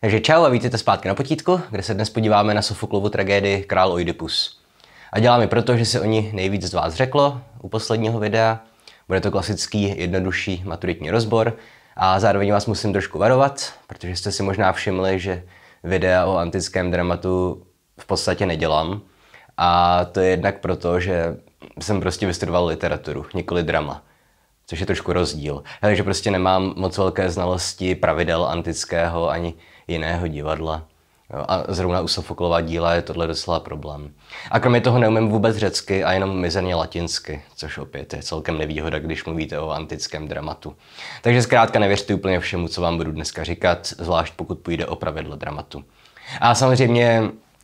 Takže čau a vítejte zpátky na potítku, kde se dnes podíváme na Sofoklovu tragédii Král Oidipus. A děláme proto, že se o ní nejvíc z vás řeklo u posledního videa. Bude to klasický, jednodušší maturitní rozbor a zároveň vás musím trošku varovat, protože jste si možná všimli, že videa o antickém dramatu v podstatě nedělám. A to je jednak proto, že jsem prostě vystudoval literaturu, nikoli drama což je trošku rozdíl. Takže prostě nemám moc velké znalosti pravidel antického ani jiného divadla. A zrovna u Sofoklova díla je tohle docela problém. A kromě toho neumím vůbec řecky a jenom mizerně latinsky, což opět je celkem nevýhoda, když mluvíte o antickém dramatu. Takže zkrátka nevěřte úplně všemu, co vám budu dneska říkat, zvlášť pokud půjde o pravidlo dramatu. A samozřejmě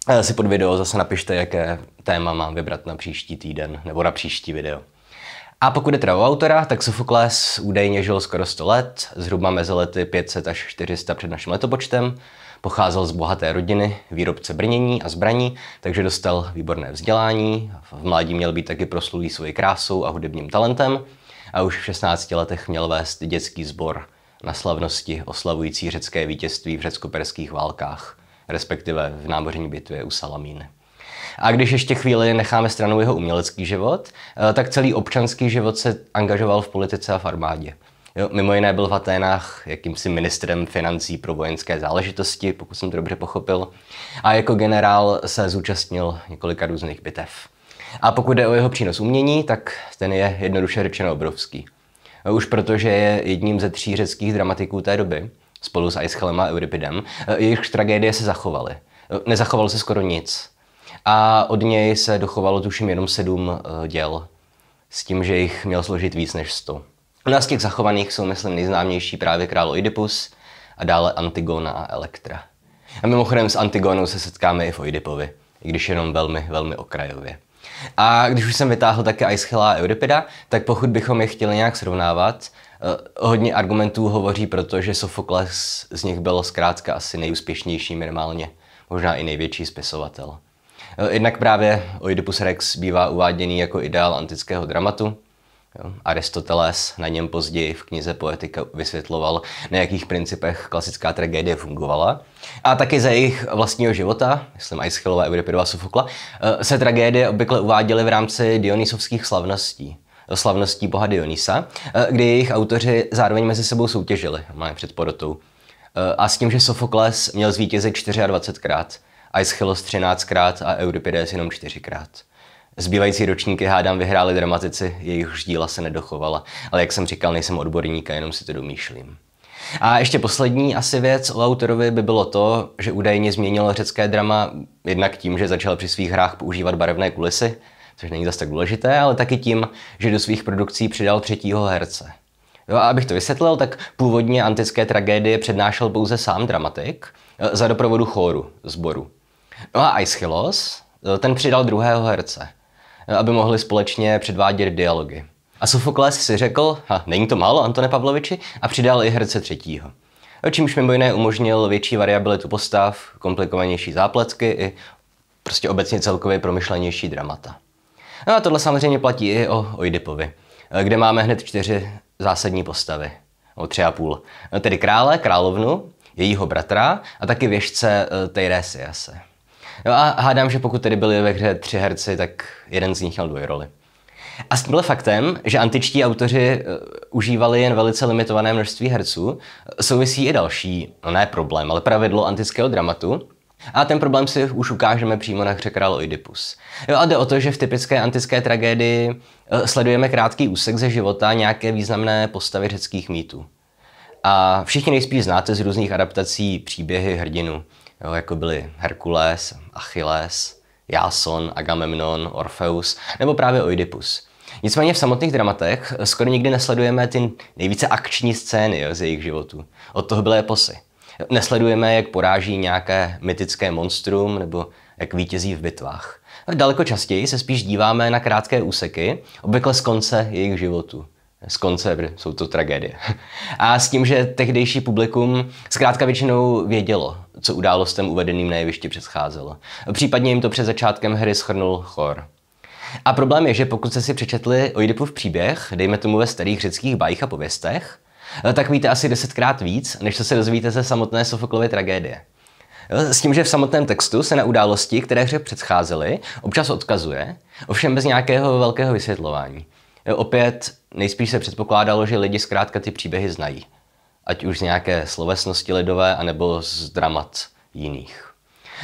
eh, si pod video zase napište, jaké téma mám vybrat na příští týden nebo na příští video. A pokud je teda o autora, tak Sofokles údajně žil skoro 100 let, zhruba mezi lety 500 až 400 před naším letopočtem. Pocházel z bohaté rodiny, výrobce brnění a zbraní, takže dostal výborné vzdělání. V mládí měl být taky proslulý svojí krásou a hudebním talentem a už v 16 letech měl vést dětský sbor na slavnosti oslavující řecké vítězství v řecko-perských válkách, respektive v námořní bitvě u Salamíny. A když ještě chvíli necháme stranou jeho umělecký život, eh, tak celý občanský život se angažoval v politice a v armádě. Jo, mimo jiné byl v Aténách jakýmsi ministrem financí pro vojenské záležitosti, pokud jsem to dobře pochopil, a jako generál se zúčastnil několika různých bitev. A pokud jde o jeho přínos umění, tak ten je jednoduše řečeno obrovský. Už protože je jedním ze tří řeckých dramatiků té doby, spolu s Aeschylem a Euripidem, eh, jejichž tragédie se zachovaly. Eh, Nezachovalo se skoro nic. A od něj se dochovalo tuším jenom sedm eh, děl, s tím, že jich měl složit víc než sto. U nás těch zachovaných jsou, myslím, nejznámější právě král Oidipus a dále Antigona a Elektra. A mimochodem s Antigonou se setkáme i v Oidipovi, i když jenom velmi, velmi okrajově. A když už jsem vytáhl také Aischela a Euripida, tak pokud bychom je chtěli nějak srovnávat, eh, hodně argumentů hovoří proto, že Sofokles z nich byl zkrátka asi nejúspěšnější minimálně, možná i největší spisovatel. Eh, jednak právě Oedipus Rex bývá uváděný jako ideál antického dramatu. Aristoteles na něm později v knize Poetika vysvětloval, na jakých principech klasická tragédie fungovala. A taky za jejich vlastního života, myslím Aischylova, Euripidova, Sofokla, eh, se tragédie obvykle uváděly v rámci dionysovských slavností eh, slavností boha Dionýsa, kdy jejich autoři zároveň mezi sebou soutěžili, máme před porotou. A s tím, že Sofokles měl zvítězit 24krát, Ice 13krát a Euripides jenom 4krát. Zbývající ročníky hádám vyhráli dramatici, jejichž díla se nedochovala, ale jak jsem říkal, nejsem odborník a jenom si to domýšlím. A ještě poslední asi věc o autorovi by bylo to, že údajně změnilo řecké drama jednak tím, že začal při svých hrách používat barevné kulisy, což není zase tak důležité, ale taky tím, že do svých produkcí přidal třetího herce. Jo, a abych to vysvětlil, tak původně antické tragédie přednášel pouze sám dramatik eh, za doprovodu chóru, zboru. No a Aeschylus, eh, ten přidal druhého herce, eh, aby mohli společně předvádět dialogy. A Sofokles si řekl, ha, není to málo, Antone Pavloviči, a přidal i herce třetího. Eh, čímž mimo jiné umožnil větší variabilitu postav, komplikovanější zápletky i prostě obecně celkově promyšlenější dramata. No a tohle samozřejmě platí i o Oidipovi, kde máme hned čtyři zásadní postavy, o tři a půl. Tedy krále, královnu, jejího bratra a taky věžce Teiresiase. Jo a hádám, že pokud tedy byli ve hře tři herci, tak jeden z nich měl dvě roli. A s tímhle faktem, že antičtí autoři eh, užívali jen velice limitované množství herců, souvisí i další, no ne problém, ale pravidlo antického dramatu, a ten problém si už ukážeme přímo na hře Král Oedipus. Jo a jde o to, že v typické antické tragédii eh, sledujeme krátký úsek ze života nějaké významné postavy řeckých mýtů. A všichni nejspíš znáte z různých adaptací příběhy hrdinu jo, jako byly Herkules, Achilles, Jason, Agamemnon, Orpheus, nebo právě Oidipus. Nicméně v samotných dramatech skoro nikdy nesledujeme ty nejvíce akční scény jo, z jejich životů. Od toho byly eposy. Nesledujeme, jak poráží nějaké mytické monstrum nebo jak vítězí v bitvách. Daleko častěji se spíš díváme na krátké úseky, obvykle z konce jejich životu z konce, jsou to tragédie. A s tím, že tehdejší publikum zkrátka většinou vědělo, co událostem uvedeným na jevišti předcházelo. Případně jim to před začátkem hry schrnul chor. A problém je, že pokud jste si přečetli Oidipův příběh, dejme tomu ve starých řeckých bajích a pověstech, tak víte asi desetkrát víc, než co se dozvíte ze samotné Sofoklovy tragédie. S tím, že v samotném textu se na události, které hře předcházely, občas odkazuje, ovšem bez nějakého velkého vysvětlování. Eh, opět nejspíš se předpokládalo, že lidi zkrátka ty příběhy znají. Ať už z nějaké slovesnosti lidové, anebo z dramat jiných.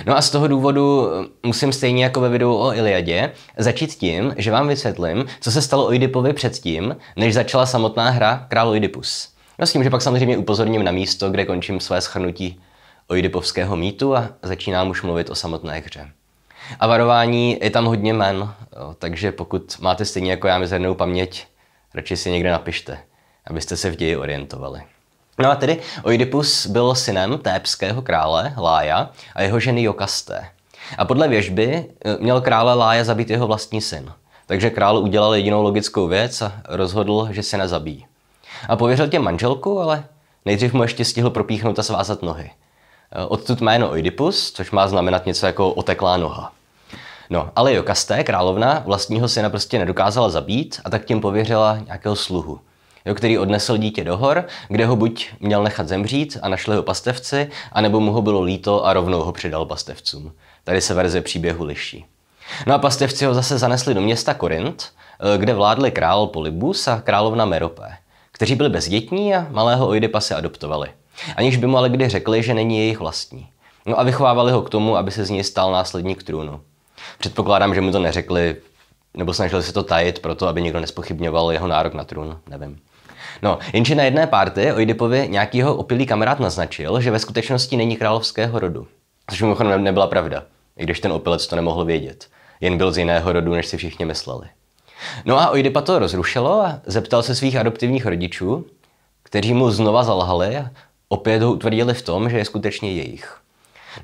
No a z toho důvodu eh, musím stejně jako ve videu o Iliadě začít tím, že vám vysvětlím, co se stalo Oidipovi předtím, než začala samotná hra Král Oidipus. No s tím, že pak samozřejmě upozorním na místo, kde končím své schrnutí Oidipovského mýtu a začínám už mluvit o samotné hře. A varování je tam hodně men, Jo, takže pokud máte stejně jako já mizernou paměť, radši si někde napište, abyste se v ději orientovali. No a tedy Oidipus byl synem tépského krále Lája a jeho ženy Jokasté. A podle věžby eh, měl krále Lája zabít jeho vlastní syn. Takže král udělal jedinou logickou věc a rozhodl, že se nezabíjí. A pověřil tě manželku, ale nejdřív mu ještě stihl propíchnout a svázat nohy. Eh, Odtud jméno Oidipus, což má znamenat něco jako oteklá noha. No, ale Jokaste, královna, vlastního syna prostě nedokázala zabít a tak tím pověřila nějakého sluhu, jo, který odnesl dítě do hor, kde ho buď měl nechat zemřít a našli ho pastevci, anebo mu ho bylo líto a rovnou ho předal pastevcům. Tady se verze příběhu liší. No a pastevci ho zase zanesli do města Korint, eh, kde vládli král Polybus a královna Merope, kteří byli bezdětní a malého Oidipa se adoptovali. Aniž by mu ale kdy řekli, že není jejich vlastní. No a vychovávali ho k tomu, aby se z něj stal následník trůnu. Předpokládám, že mu to neřekli, nebo snažili se to tajit proto, aby nikdo nespochybňoval jeho nárok na trůn, nevím. No, jenže na jedné párty Oedipovi nějakýho opilý kamarád naznačil, že ve skutečnosti není královského rodu. Což mimochodem nebyla pravda, i když ten opilec to nemohl vědět. Jen byl z jiného rodu, než si všichni mysleli. No a Oidipa to rozrušilo a zeptal se svých adoptivních rodičů, kteří mu znova zalhali a opět ho utvrdili v tom, že je skutečně jejich.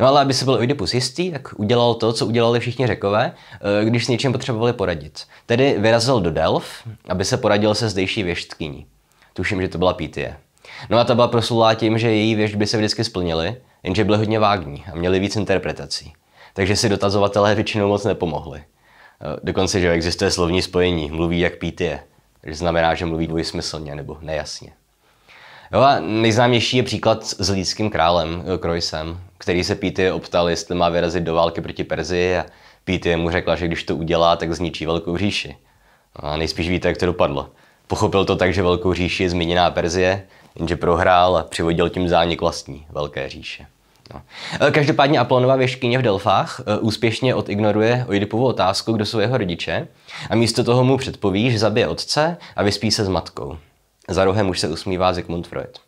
No ale aby se byl Oedipus jistý, tak udělal to, co udělali všichni řekové, eh, když s něčím potřebovali poradit. Tedy vyrazil do Delf, aby se poradil se zdejší věštkyní. Tuším, že to byla Pítie. No a ta byla proslulá tím, že její věžby se vždycky splnily, jenže byly hodně vágní a měly víc interpretací. Takže si dotazovatelé většinou moc nepomohli. Eh, dokonce, že existuje slovní spojení, mluví jak Pítie, což znamená, že mluví dvojsmyslně nebo nejasně. Jo a nejznámější je příklad s lidským králem, Krojsem, eh, který se Píty optal, jestli má vyrazit do války proti Perzii a Píty mu řekla, že když to udělá, tak zničí velkou říši. No, a nejspíš víte, jak to dopadlo. Pochopil to tak, že velkou říši je zmíněná Perzie, jenže prohrál a přivodil tím zánik vlastní velké říše. No. Eh, každopádně Apollonova věškyně v Delfách eh, úspěšně odignoruje Oidipovu otázku, kdo jsou jeho rodiče, a místo toho mu předpoví, že zabije otce a vyspí se s matkou. Za rohem už se usmívá Zygmunt Freud.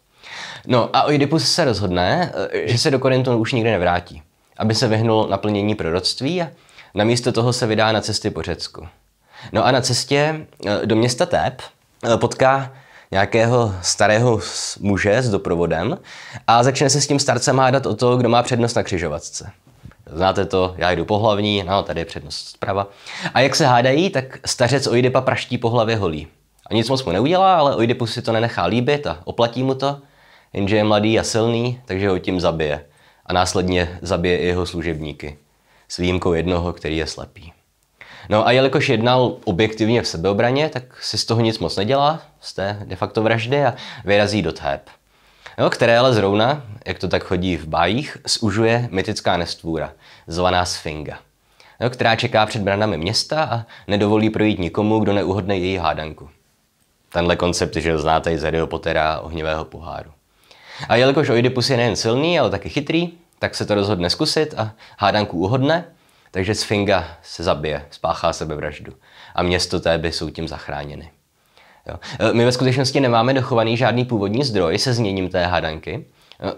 No a Oedipus se rozhodne, eh, že se do Korintu už nikdy nevrátí, aby se vyhnul naplnění proroctví a namísto toho se vydá na cesty po Řecku. No a na cestě eh, do města Tép eh, potká nějakého starého muže s doprovodem a začne se s tím starcem hádat o to, kdo má přednost na křižovatce. Znáte to, já jdu po hlavní, no tady je přednost zprava. A jak se hádají, tak stařec Oidipa praští po hlavě holí. A nic moc mu neudělá, ale Oidipus si to nenechá líbit a oplatí mu to, jenže je mladý a silný, takže ho tím zabije. A následně zabije i jeho služebníky. S výjimkou jednoho, který je slepý. No a jelikož jednal objektivně v sebeobraně, tak si z toho nic moc nedělá, z té de facto vraždy a vyrazí do Theb. No, které ale zrovna, jak to tak chodí v bájích, zužuje mytická nestvůra, zvaná Sfinga, no, která čeká před branami města a nedovolí projít nikomu, kdo neuhodne její hádanku. Tenhle koncept, že znáte i z Harryho Pottera ohnivého poháru. A jelikož Oidipus je nejen silný, ale taky chytrý, tak se to rozhodne zkusit a hádanku uhodne, takže Sfinga se zabije, spáchá sebevraždu a město by jsou tím zachráněny. Jo. E, my ve skutečnosti nemáme dochovaný žádný původní zdroj se změním té hádanky.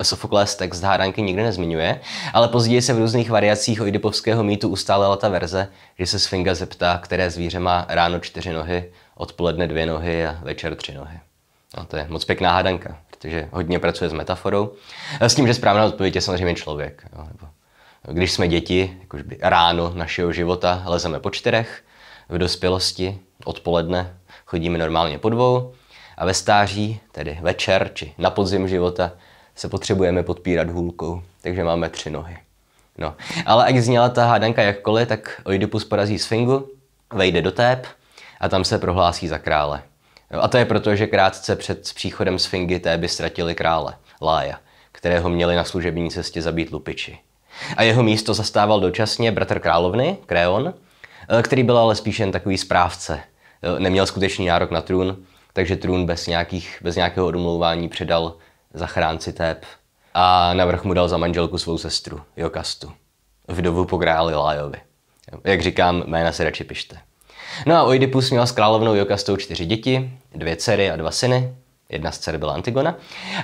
E, Sofokles text hádanky nikdy nezmiňuje, ale později se v různých variacích oidipovského mýtu ustálela ta verze, že se Sfinga zeptá, které zvíře má ráno čtyři nohy odpoledne dvě nohy a večer tři nohy. A to je moc pěkná hádanka, protože hodně pracuje s metaforou. S tím, že správná odpověď je samozřejmě člověk. Jo, nebo když jsme děti, by ráno našeho života lezeme po čtyřech, v dospělosti odpoledne chodíme normálně po dvou a ve stáří, tedy večer či na podzim života, se potřebujeme podpírat hůlkou, takže máme tři nohy. No, ale ať zněla ta hádanka jakkoliv, tak Oidipus porazí Sfingu, vejde do tép, a tam se prohlásí za krále. a to je proto, že krátce před příchodem Sfingy by ztratili krále, Lája, kterého měli na služební cestě zabít lupiči. A jeho místo zastával dočasně bratr královny, Kreon, eh, který byl ale spíš jen takový správce. Eh, neměl skutečný nárok na trůn, takže trůn bez, nějakých, bez nějakého odmlouvání předal zachránci Tép a navrh mu dal za manželku svou sestru, Jokastu, vdovu po králi Lájovi. Jak říkám, jména si radši pište. No a Oidipus měl s královnou Jokastou čtyři děti, dvě dcery a dva syny. Jedna z dcer byla Antigona.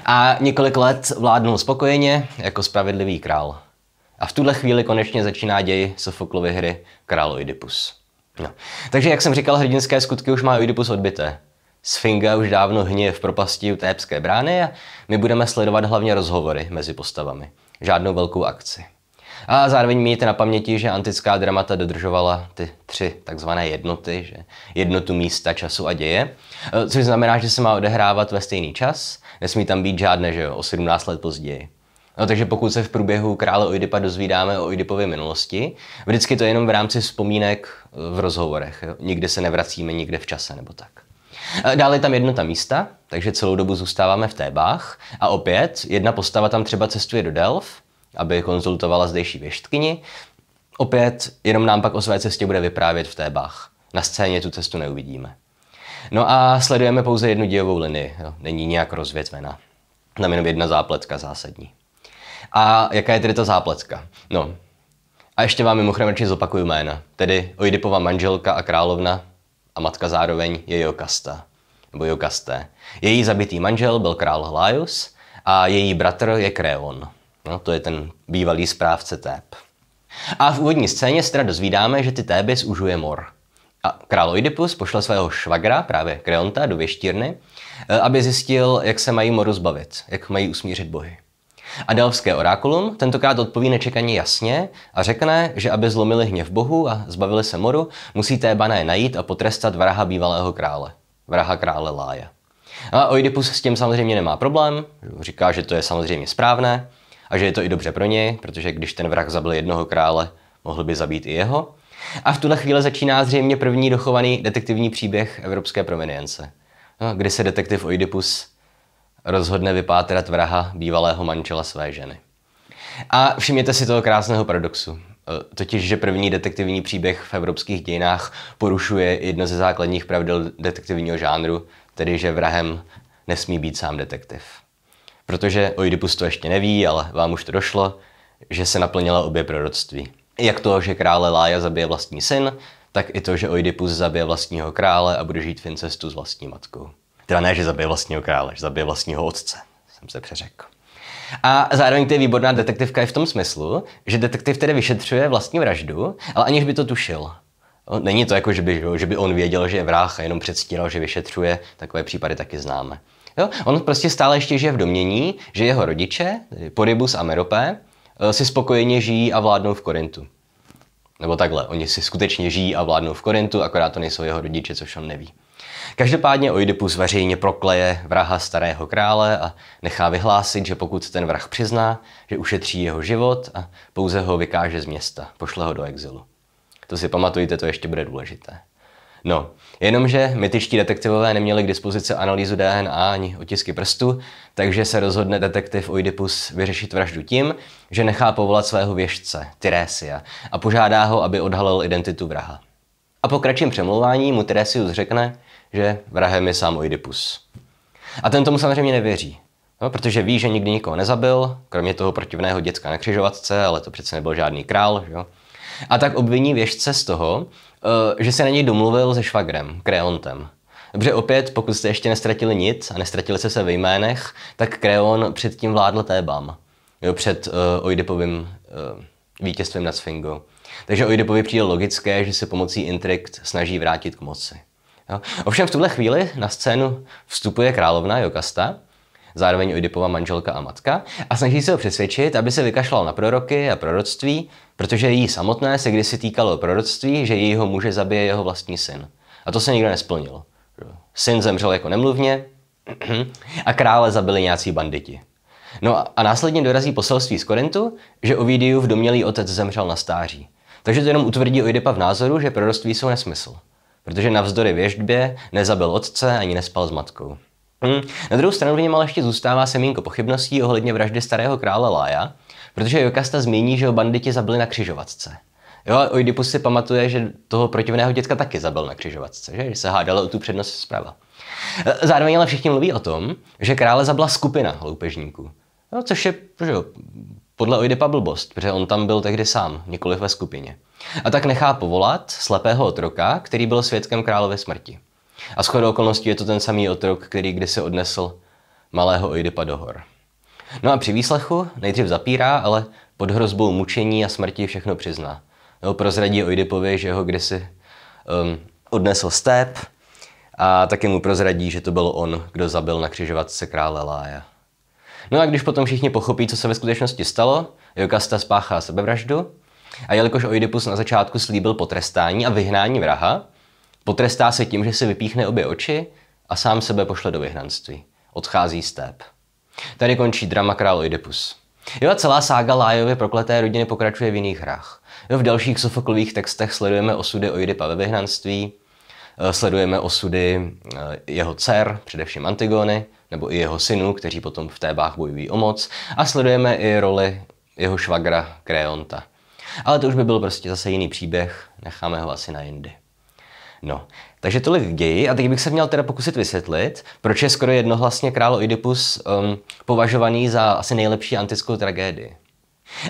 A několik let vládnul spokojeně jako spravedlivý král. A v tuhle chvíli konečně začíná děj Sofoklovy hry Král Oidipus. No. Takže jak jsem říkal, hrdinské skutky už má Oidipus odbité. Sfinga už dávno hněje v propasti u tépské brány a my budeme sledovat hlavně rozhovory mezi postavami. Žádnou velkou akci. A zároveň mějte na paměti, že antická dramata dodržovala ty tři takzvané jednoty, že jednotu místa, času a děje, e, což znamená, že se má odehrávat ve stejný čas, nesmí tam být žádné, že jo, o 17 let později. No, takže pokud se v průběhu krále Oidipa dozvídáme o Oidipově minulosti, vždycky to je jenom v rámci vzpomínek v rozhovorech. Jo? Nikde se nevracíme nikde v čase nebo tak. E, Dále je tam jednota místa, takže celou dobu zůstáváme v Tébách. A opět, jedna postava tam třeba cestuje do Delf aby konzultovala zdejší věštkyni. Opět jenom nám pak o své cestě bude vyprávět v Tébách. Na scéně tu cestu neuvidíme. No a sledujeme pouze jednu dějovou linii, jo. No, není nějak rozvětvená. Tam jenom jedna zápletka zásadní. A jaká je tedy ta zápletka? No, a ještě vám mimochodem radši zopakuju jména. Tedy Oidipova manželka a královna a matka zároveň je Jokasta. Nebo Jokasté. Její zabitý manžel byl král Hlájus a její bratr je Kreon. No, to je ten bývalý správce Téb. E a v úvodní scéně se teda dozvídáme, že ty Téby e zužuje mor. A král Oidipus pošle svého švagra, právě Kreonta, do věštírny, eh, aby zjistil, jak se mají moru zbavit, jak mají usmířit bohy. A delfské orákulum tentokrát odpoví nečekaně jasně a řekne, že aby zlomili hněv bohu a zbavili se moru, musí Tébané e najít a potrestat vraha bývalého krále. Vraha krále Lája. A Oidipus s tím samozřejmě nemá problém, říká, že to je samozřejmě správné, a že je to i dobře pro něj, protože když ten vrah zabil jednoho krále, mohl by zabít i jeho. A v tuhle chvíli začíná zřejmě první dochovaný detektivní příběh evropské provenience, no, kdy se detektiv Oidipus rozhodne vypátrat vraha bývalého manžela své ženy. A všimněte si toho krásného paradoxu. E, totiž, že první detektivní příběh v evropských dějinách porušuje jedno ze základních pravidel detektivního žánru, tedy že vrahem nesmí být sám detektiv. Protože Oidipus to ještě neví, ale vám už to došlo, že se naplnila obě proroctví. Jak to, že krále Lája zabije vlastní syn, tak i to, že Oidipus zabije vlastního krále a bude žít v incestu s vlastní matkou. Teda ne, že zabije vlastního krále, že zabije vlastního otce. Jsem se přeřekl. A zároveň to je výborná detektivka i v tom smyslu, že detektiv tedy vyšetřuje vlastní vraždu, ale aniž by to tušil. Není to jako, že by, že by on věděl, že je vrah a jenom předstíral, že vyšetřuje. Takové případy taky známe. Jo? On prostě stále ještě žije v domění, že jeho rodiče, Porybus a Merope, eh, si spokojeně žijí a vládnou v Korintu. Nebo takhle, oni si skutečně žijí a vládnou v Korintu, akorát to nejsou jeho rodiče, což on neví. Každopádně Oidipus veřejně prokleje vraha starého krále a nechá vyhlásit, že pokud ten vrah přizná, že ušetří jeho život a pouze ho vykáže z města, pošle ho do exilu. To si pamatujte, to ještě bude důležité. No, jenomže mytičtí detektivové neměli k dispozici analýzu DNA ani otisky prstu, takže se rozhodne detektiv Oidipus vyřešit vraždu tím, že nechá povolat svého věžce, Tiresia, a požádá ho, aby odhalil identitu vraha. A po kratším přemlouvání mu Tyrésius řekne, že vrahem je sám Oidipus. A ten tomu samozřejmě nevěří, No, protože ví, že nikdy nikoho nezabil, kromě toho protivného děcka na křižovatce, ale to přece nebyl žádný král. Že? A tak obviní věžce z toho, Eh, že se na něj domluvil se švagrem, Kreontem. Dobře, opět, pokud jste ještě nestratili nic a nestratili se se ve jménech, tak Kreon předtím vládl Tébám. Jo, před uh, Oidipovým uh, vítězstvím nad Sfingou. Takže Oidipovi přijde logické, že se pomocí intrikt snaží vrátit k moci. Jo. Ovšem v tuhle chvíli na scénu vstupuje královna Jokasta, zároveň Oidipova manželka a matka, a snaží se ho přesvědčit, aby se vykašlal na proroky a proroctví, protože jí samotné se kdysi týkalo proroctví, že jejího muže zabije jeho vlastní syn. A to se nikdo nesplnilo. Syn zemřel jako nemluvně a krále zabili nějací banditi. No a následně dorazí poselství z Korintu, že v domělý otec zemřel na stáří. Takže to jenom utvrdí Oidipa v názoru, že proroctví jsou nesmysl. Protože navzdory věždbě nezabil otce ani nespal s matkou. Hmm. Na druhou stranu v něm ale ještě zůstává semínko pochybností ohledně vraždy starého krále Lája, protože Jokasta zmíní, že ho banditi zabili na křižovatce. Jo, a Oidipus si pamatuje, že toho protivného dětka taky zabil na křižovatce, že, že se hádalo o tu přednost zprava. E, zároveň ale všichni mluví o tom, že krále zabila skupina hloupežníků. No, což je že jo, podle Oidipa blbost, protože on tam byl tehdy sám, nikoliv ve skupině. A tak nechá povolat slepého otroka, který byl svědkem králové smrti. A shodou okolností je to ten samý otrok, který kdysi odnesl malého Oidipa do hor. No a při výslechu nejdřív zapírá, ale pod hrozbou mučení a smrti všechno přizná. No, prozradí Oidipovi, že ho kdysi um, odnesl step a taky mu prozradí, že to byl on, kdo zabil na křižovatce krále Lája. No a když potom všichni pochopí, co se ve skutečnosti stalo, Jokasta spáchá sebevraždu a jelikož Oidipus na začátku slíbil potrestání a vyhnání vraha, Potrestá se tím, že si vypíchne obě oči a sám sebe pošle do vyhnanství. Odchází step. Tady končí drama král Oidipus. Jo a celá sága Lájově prokleté rodiny pokračuje v jiných hrách. Jo, v dalších sofoklových textech sledujeme osudy Oidipa ve vyhnanství, eh, sledujeme osudy eh, jeho dcer, především Antigony, nebo i jeho synů, kteří potom v Tébách bojují o moc, a sledujeme i roli jeho švagra Kreonta. Ale to už by byl prostě zase jiný příběh, necháme ho asi na jindy. No, takže tolik k ději a teď bych se měl teda pokusit vysvětlit, proč je skoro jednohlasně král Oedipus um, považovaný za asi nejlepší antickou tragédii.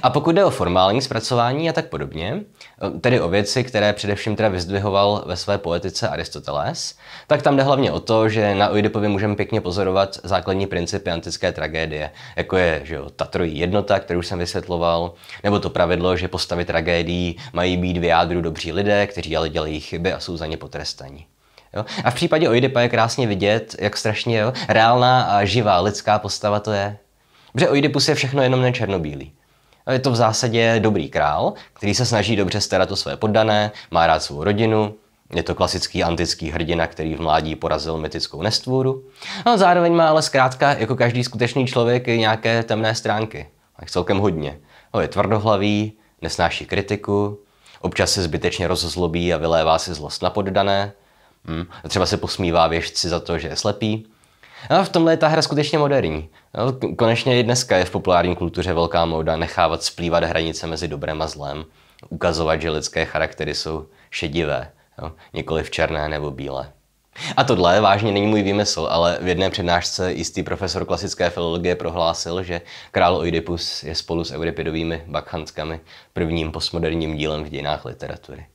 A pokud jde o formální zpracování a tak podobně, tedy o věci, které především teda vyzdvihoval ve své poetice Aristoteles, tak tam jde hlavně o to, že na Oidipovi můžeme pěkně pozorovat základní principy antické tragédie, jako je že jo, ta trojí jednota, kterou jsem vysvětloval, nebo to pravidlo, že postavy tragédií mají být v jádru dobří lidé, kteří ale dělají chyby a jsou za ně potrestaní. Jo? A v případě Oidipa je krásně vidět, jak strašně jo, reálná a živá lidská postava to je. Protože Oidipus je všechno jenom nečernobílý. Je to v zásadě dobrý král, který se snaží dobře starat o své poddané, má rád svou rodinu, je to klasický antický hrdina, který v mládí porazil mytickou nestvůru. No a zároveň má ale zkrátka, jako každý skutečný člověk, nějaké temné stránky. A celkem hodně. O, no, je tvrdohlavý, nesnáší kritiku, občas se zbytečně rozzlobí a vylévá si zlost na poddané. Hmm. Třeba se posmívá věžci za to, že je slepý. No, v tomhle je ta hra skutečně moderní. No, konečně i dneska je v populární kultuře velká móda nechávat splývat hranice mezi dobrem a zlem, ukazovat, že lidské charaktery jsou šedivé, no, nikoli v černé nebo bílé. A tohle vážně není můj výmysl, ale v jedné přednášce jistý profesor klasické filologie prohlásil, že král Oidipus je spolu s Euripidovými bakchanskami prvním postmoderním dílem v dějinách literatury.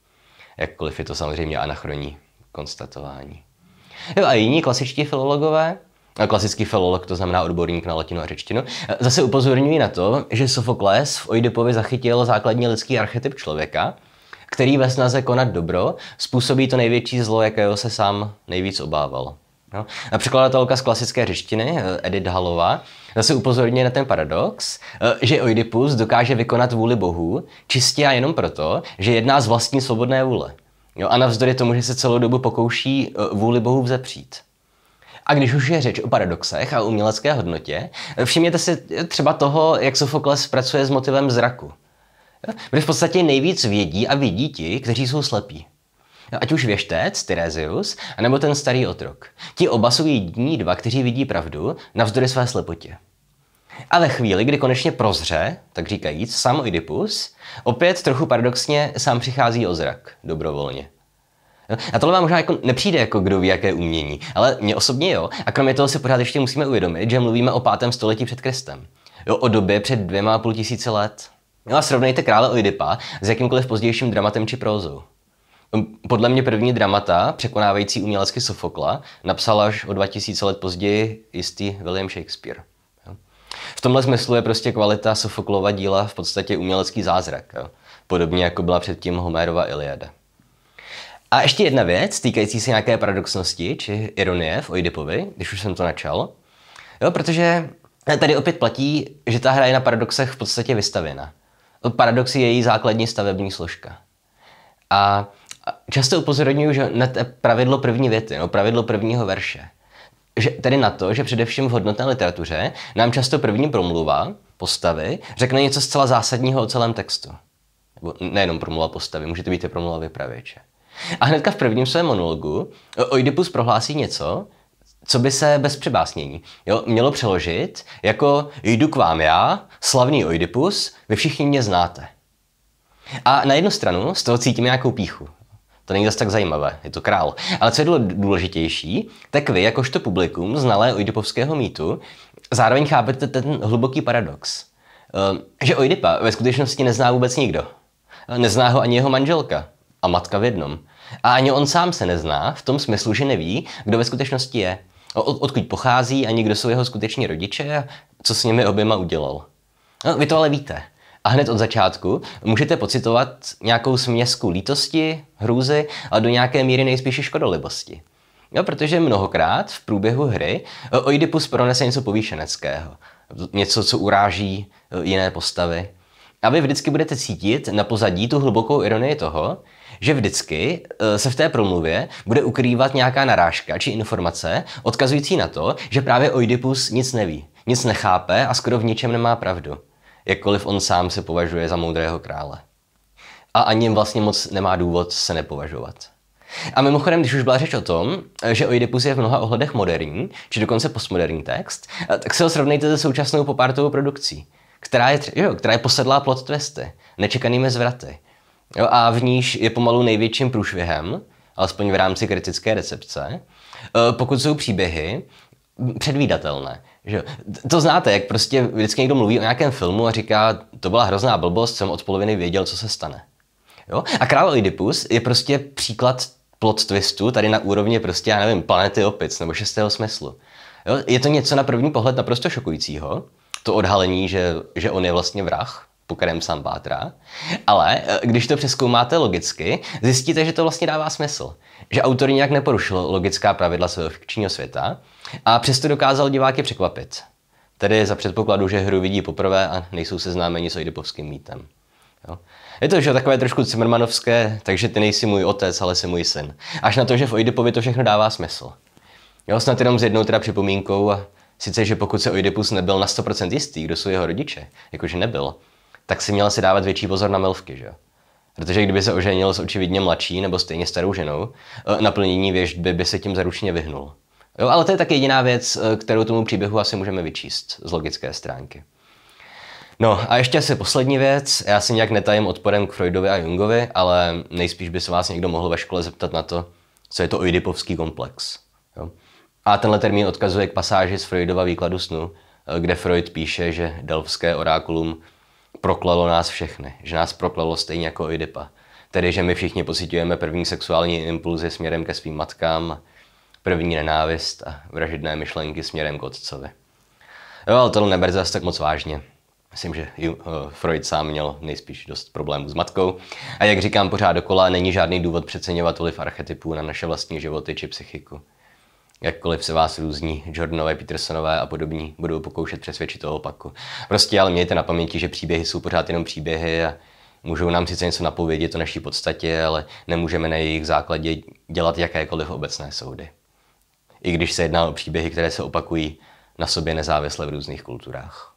Jakkoliv je to samozřejmě anachronní konstatování. Jo, a jiní klasičtí filologové klasický filolog, to znamená odborník na latinu a řečtinu. Zase upozorňuji na to, že Sofokles v Oidipovi zachytil základní lidský archetyp člověka, který ve snaze konat dobro způsobí to největší zlo, jakého se sám nejvíc obával. No. A překladatelka z klasické řečtiny, eh, Edith Halová, zase upozorňuje na ten paradox, eh, že Oidipus dokáže vykonat vůli bohů čistě a jenom proto, že jedná z vlastní svobodné vůle. Jo, a navzdory tomu, že se celou dobu pokouší eh, vůli bohů vzepřít. A když už je řeč o paradoxech a umělecké hodnotě, všimněte si třeba toho, jak Sofokles pracuje s motivem zraku. Kde v podstatě nejvíc vědí a vidí ti, kteří jsou slepí. Ať už věštec, Tyrezius, anebo ten starý otrok. Ti oba jsou jediní dva, kteří vidí pravdu, navzdory své slepotě. A ve chvíli, kdy konečně prozře, tak říkajíc, sám Oedipus, opět trochu paradoxně sám přichází o zrak, dobrovolně. A tohle vám možná jako nepřijde jako kdo ví, jaké umění, ale mě osobně jo. A kromě toho si pořád ještě musíme uvědomit, že mluvíme o pátém století před Kristem. Jo, o době před dvěma a půl tisíce let. No a srovnejte krále Oidipa s jakýmkoliv pozdějším dramatem či prózou. Ehm, podle mě první dramata, překonávající umělecky Sofokla, napsal až o 2000 let později jistý William Shakespeare. V tomhle smyslu je prostě kvalita Sofoklova díla v podstatě umělecký zázrak, podobně jako byla předtím Homérova Iliada. A ještě jedna věc, týkající se nějaké paradoxnosti či ironie v Oidipovi, když už jsem to načal. Jo, protože eh, tady opět platí, že ta hra je na paradoxech v podstatě vystavěna. Paradox je její základní stavební složka. A často upozorňuji že na pravidlo první věty, no, pravidlo prvního verše. Že, tedy na to, že především v hodnotné literatuře nám často první promluva postavy řekne něco zcela zásadního o celém textu. Nebo nejenom promluva postavy, může to být i promluva vypravěče. A hnedka v prvním svém monologu eh, Oidipus prohlásí něco, co by se bez přebásnění jo, mělo přeložit jako jdu k vám já, slavný Oidipus, vy všichni mě znáte. A na jednu stranu z toho cítím nějakou píchu. To není zase tak zajímavé, je to král. Ale co je důležitější, tak vy, jakožto publikum znalé Oidipovského mýtu, zároveň chápete ten hluboký paradox. Eh, že Oidipa ve skutečnosti nezná vůbec nikdo. Nezná ho ani jeho manželka a matka v jednom. A ani on sám se nezná, v tom smyslu, že neví, kdo ve skutečnosti je, od, odkud pochází, ani kdo jsou jeho skuteční rodiče a co s nimi oběma udělal. No, vy to ale víte. A hned od začátku můžete pocitovat nějakou směsku lítosti, hrůzy a do nějaké míry nejspíše škodolibosti. No, protože mnohokrát v průběhu hry Oidipus pronese něco povýšeneckého. Něco, co uráží e, jiné postavy. A vy vždycky budete cítit na pozadí tu hlubokou ironii toho, že vždycky e, se v té promluvě bude ukrývat nějaká narážka či informace odkazující na to, že právě Oidipus nic neví, nic nechápe a skoro v ničem nemá pravdu, jakkoliv on sám se považuje za moudrého krále. A ani vlastně moc nemá důvod se nepovažovat. A mimochodem, když už byla řeč o tom, že Oidipus je v mnoha ohledech moderní, či dokonce postmoderní text, e, tak se ho srovnejte se současnou popartovou produkcí která je, jo, která je posedlá plot twisty, nečekanými zvraty. Jo, a v níž je pomalu největším průšvihem, alespoň v rámci kritické recepce, eh, pokud jsou příběhy předvídatelné. Že? To znáte, jak prostě vždycky někdo mluví o nějakém filmu a říká, to byla hrozná blbost, jsem od poloviny věděl, co se stane. Jo? A král Oedipus je prostě příklad plot twistu tady na úrovni prostě, já nevím, planety opic nebo šestého smyslu. Jo? Je to něco na první pohled naprosto šokujícího, to odhalení, že, že on je vlastně vrah, po kterém sám pátrá. Ale eh, když to přeskoumáte logicky, zjistíte, že to vlastně dává smysl. Že autor nějak neporušil logická pravidla svého fikčního světa a přesto dokázal diváky překvapit. Tedy za předpokladu, že hru vidí poprvé a nejsou seznámeni s Oedipovským mýtem. Jo? Je to že takové trošku cimrmanovské, takže ty nejsi můj otec, ale jsi můj syn. Až na to, že v Oedipovi to všechno dává smysl. Jo, snad jenom s jednou teda připomínkou Sice, že pokud se Oedipus nebyl na 100% jistý, kdo jsou jeho rodiče, jakože nebyl, tak si měl si dávat větší pozor na milvky, že jo? Protože kdyby se oženil s očividně mladší nebo stejně starou ženou, eh, naplnění věžby by se tím zaručně vyhnul. Jo, ale to je tak jediná věc, eh, kterou tomu příběhu asi můžeme vyčíst z logické stránky. No a ještě asi poslední věc. Já si nějak netajím odporem k Freudovi a Jungovi, ale nejspíš by se vás někdo mohl ve škole zeptat na to, co je to oidipovský komplex. Jo? A tenhle termín odkazuje k pasáži z Freudova výkladu snu, eh, kde Freud píše, že delfské orákulum proklalo nás všechny, že nás proklalo stejně jako Oidipa. Tedy, že my všichni pocitujeme první sexuální impulzy směrem ke svým matkám, první nenávist a vražedné myšlenky směrem k otcovi. Jo, ale tohle neber zase tak moc vážně. Myslím, že eh, Freud sám měl nejspíš dost problémů s matkou. A jak říkám pořád dokola, není žádný důvod přeceňovat vliv archetypů na naše vlastní životy či psychiku jakkoliv se vás různí Jordanové, Petersonové a podobní budou pokoušet přesvědčit o opaku. Prostě ale mějte na paměti, že příběhy jsou pořád jenom příběhy a můžou nám sice něco napovědět o naší podstatě, ale nemůžeme na jejich základě dělat jakékoliv obecné soudy. I když se jedná o příběhy, které se opakují na sobě nezávisle v různých kulturách.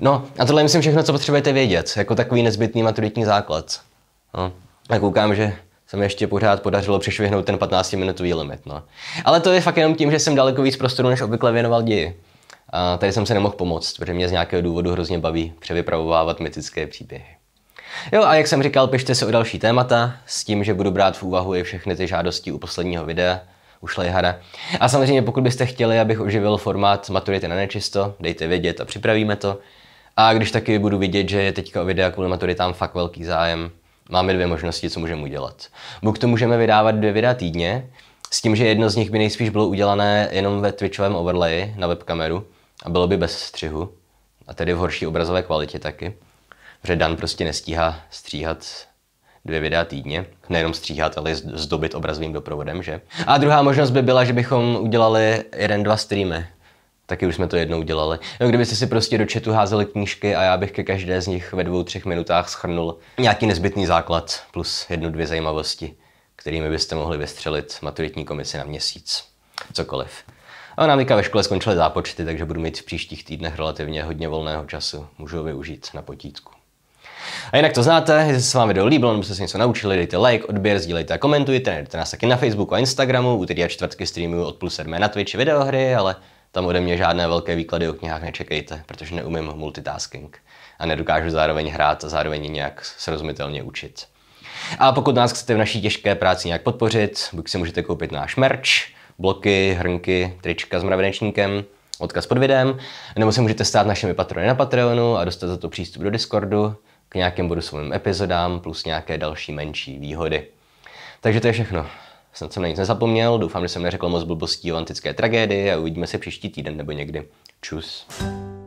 No a tohle je myslím všechno, co potřebujete vědět, jako takový nezbytný maturitní základ. No. A koukám, že se mi ještě pořád podařilo přešvihnout ten 15-minutový limit. No. Ale to je fakt jenom tím, že jsem daleko víc prostoru, než obvykle věnoval ději. A tady jsem se nemohl pomoct, protože mě z nějakého důvodu hrozně baví převypravovávat mytické příběhy. Jo a jak jsem říkal, pište se o další témata, s tím, že budu brát v úvahu i všechny ty žádosti u posledního videa, u Šlejhara. A samozřejmě pokud byste chtěli, abych oživil formát Maturity na nečisto, dejte vědět a připravíme to. A když taky budu vidět, že je teďka o videa kvůli maturitám fakt velký zájem, máme dvě možnosti, co můžeme udělat. Buď to můžeme vydávat dvě videa týdně, s tím, že jedno z nich by nejspíš bylo udělané jenom ve Twitchovém overlay na webkameru a bylo by bez střihu, a tedy v horší obrazové kvalitě taky, protože Dan prostě nestíhá stříhat dvě videa týdně. Nejenom stříhat, ale zdobit obrazovým doprovodem, že? A druhá možnost by byla, že bychom udělali jeden, dva streamy Taky už jsme to jednou dělali. No, kdybyste si prostě do četu házeli knížky a já bych ke každé z nich ve dvou, třech minutách schrnul nějaký nezbytný základ plus jednu, dvě zajímavosti, kterými byste mohli vystřelit maturitní komisi na měsíc. Cokoliv. A nám ve škole skončily zápočty, takže budu mít v příštích týdnech relativně hodně volného času. Můžu ho využít na potítku. A jinak to znáte, jestli se vám video líbilo nebo jste se něco naučili, dejte like, odběr, sdílejte a komentujte, najdete nás taky na Facebooku a Instagramu, úterý a čtvrtky streamuju od půl sedmé na Twitch videohry, ale tam ode mě žádné velké výklady o knihách nečekejte, protože neumím multitasking a nedokážu zároveň hrát a zároveň nějak srozumitelně učit. A pokud nás chcete v naší těžké práci nějak podpořit, buď si můžete koupit náš merch, bloky, hrnky, trička s mravenečníkem, odkaz pod videem, nebo se můžete stát našimi patrony na Patreonu a dostat za to přístup do Discordu k nějakým bonusovým epizodám plus nějaké další menší výhody. Takže to je všechno. Snad jsem na nic nezapomněl, doufám, že jsem neřekl moc blbostí o antické tragédii a uvidíme se příští týden nebo někdy. Čus.